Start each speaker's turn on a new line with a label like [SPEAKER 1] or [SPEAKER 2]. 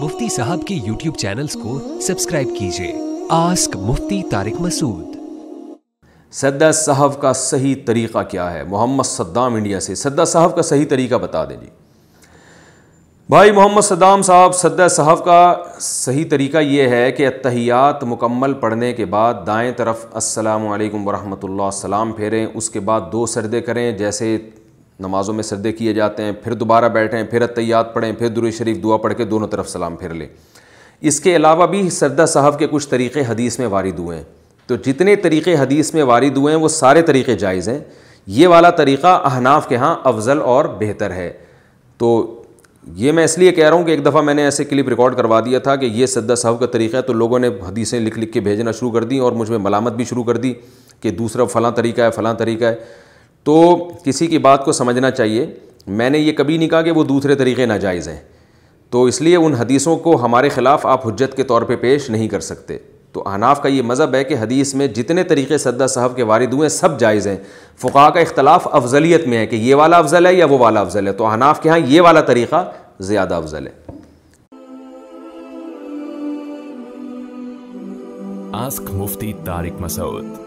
[SPEAKER 1] मुफ्ती साहब के YouTube channels को सब्सक्राइब कीजिए आस्क मुफ्ती तारिक मसूद सद्दा साहब का सही तरीक़ा क्या है मोहम्मद सद्दाम इंडिया से सद्दा साहब का सही तरीका बता दें जी भाई मोहम्मद सद्दाम साहब सद्दा साहब का सही तरीका यह है कि अतहियात मुकम्मल पढ़ने के बाद दाएं तरफ अस्सलाम वालेकुम वरहमतुल्लाह सलाम फेरें उसके बाद दो सरदे करें जैसे नमाज़ों में सदे किए जाते हैं फिर दोबारा बैठें फिर अतैयात पढ़ें फिर दुर शरीफ दुआ पढ़ के दोनों तरफ सलाम फिर लें इसके अलावा भी सरदा साहब के कुछ तरीक़े हदीस में वारिद हुए हैं तो जितने तरीक़े हदीस में वारिद हुए हैं वो सारे तरीक़े जायज़ हैं ये वाला तरीक़ा अहनाफ के यहाँ अफजल और बेहतर है तो ये मैं इसलिए कह रहा हूँ कि एक दफ़ा मैंने ऐसे क्लिप रिकॉर्ड करवा दिया था कि ये सद्दा साहब का तरीका है तो लोगों ने हदीसें लिख लिख के भेजना शुरू कर दी और मुझ में मलामत भी शुरू कर दी कि दूसरा फ़लाँ तरीका है फ़लाँ तरीका है तो किसी की बात को समझना चाहिए मैंने ये कभी नहीं कहा कि वो दूसरे तरीक़े नाजायज़ हैं तो इसलिए उन हदीसों को हमारे ख़िलाफ़ आप हजत के तौर पर पे पेश नहीं कर सकते तो अनाफ का ये मज़हब है कि हदीस में जितने तरीक़े सद्दा साहब के वारिद हुए सब जायज़ हैं फ़ुका का इख्तलाफ अफजलियत में है कि ये वाला अफजल है या वो वाला अफजल है तो अनाफ के यहाँ ये वाला तरीक़ा ज़्यादा अफजल है Ask Mufti Tariq Masood.